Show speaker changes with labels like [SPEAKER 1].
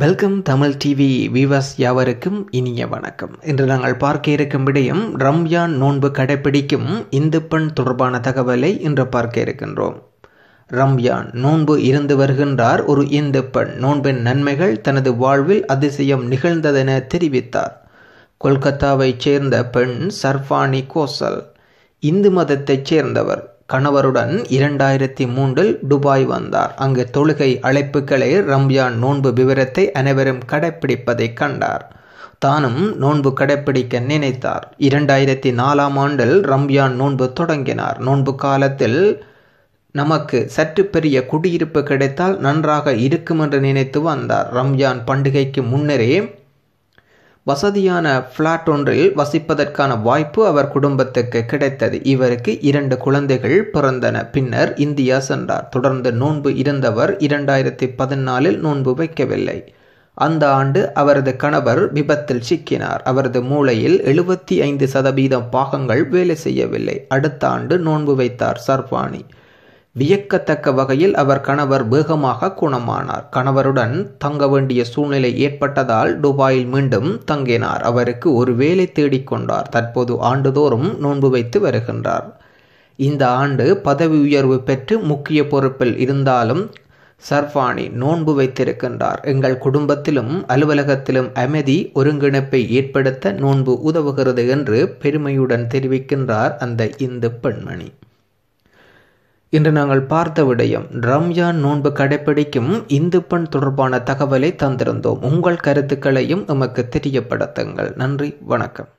[SPEAKER 1] welcome Tamil TV viewers யாவருக்கும் இனிய வணக்கம் இன்று நாங்கள் பார்க்க இருக்கும் விடயம் ரம்யான் நோன்பு கடைபிடிக்கும் இந்து பெண் தொடர்பான தகவலை இன்று பார்க்க இருக்கின்றோம் ரம்யான் நோன்பு இருந்து வருகின்றார் ஒரு இந்து பெண் நோன்பின் நன்மைகள் தனது வாழ்வில் அதிசயம் நிகழ்ந்ததென தெரிவித்தார் கொல்கத்தாவைச் சேர்ந்த பெண் சர்ஃபானி கோசல் இந்து மதத்தைச் சேர்ந்தவர் கணவருடன் இரண்டாயிரத்தி மூன்றில் துபாய் வந்தார் அங்கு தொழுகை அழைப்புகளை ரம்யான் நோன்பு விவரத்தை அனைவரும் கடைப்பிடிப்பதை கண்டார் தானும் நோன்பு கடைப்பிடிக்க நினைத்தார் இரண்டாயிரத்தி நாலாம் ஆண்டில் ரம்யான் நோன்பு தொடங்கினார் நோன்பு காலத்தில் நமக்கு சற்று பெரிய குடியிருப்பு கிடைத்தால் நன்றாக இருக்கும் என்று நினைத்து வந்தார் ரம்யான் பண்டிகைக்கு முன்னரே வசதியான ஃப்ளாட் ஒன்றில் வசிப்பதற்கான வாய்ப்பு அவர் குடும்பத்துக்கு கிடைத்தது இவருக்கு இரண்டு குழந்தைகள் பிறந்தன பின்னர் இந்தியா சென்றார் தொடர்ந்து நோன்பு இருந்தவர் இரண்டாயிரத்தி பதினாலில் நோன்பு வைக்கவில்லை அந்த ஆண்டு அவரது கணவர் விபத்தில் சிக்கினார் அவரது மூளையில் எழுபத்தி ஐந்து சதவீதம் பாகங்கள் வேலை செய்யவில்லை அடுத்த ஆண்டு நோன்பு வைத்தார் சர்வானி வியக்கத்தக்க வகையில் அவர் கணவர் வேகமாக குணமானார் கணவருடன் தங்க வேண்டிய சூழ்நிலை ஏற்பட்டதால் துபாயில் மீண்டும் தங்கினார் அவருக்கு ஒரு வேலை தேடிக்கொண்டார் தற்போது ஆண்டுதோறும் நோன்பு வைத்து வருகின்றார் இந்த ஆண்டு பதவி உயர்வு பெற்று முக்கிய பொறுப்பில் இருந்தாலும் சர்ஃபானி நோன்பு வைத்திருக்கின்றார் எங்கள் குடும்பத்திலும் அலுவலகத்திலும் அமைதி ஒருங்கிணைப்பை ஏற்படுத்த நோன்பு உதவுகிறது என்று பெருமையுடன் தெரிவிக்கின்றார் அந்த இந்து பெண்மணி இன்று நாங்கள் பார்த்த விடயம் ரம்ஜான் நோன்பு கடைபிடிக்கும் இந்து பெண் தொடர்பான தகவலை தந்திருந்தோம் உங்கள் கருத்துக்களையும் எமக்கு தெரியப்படுத்துங்கள் நன்றி வணக்கம்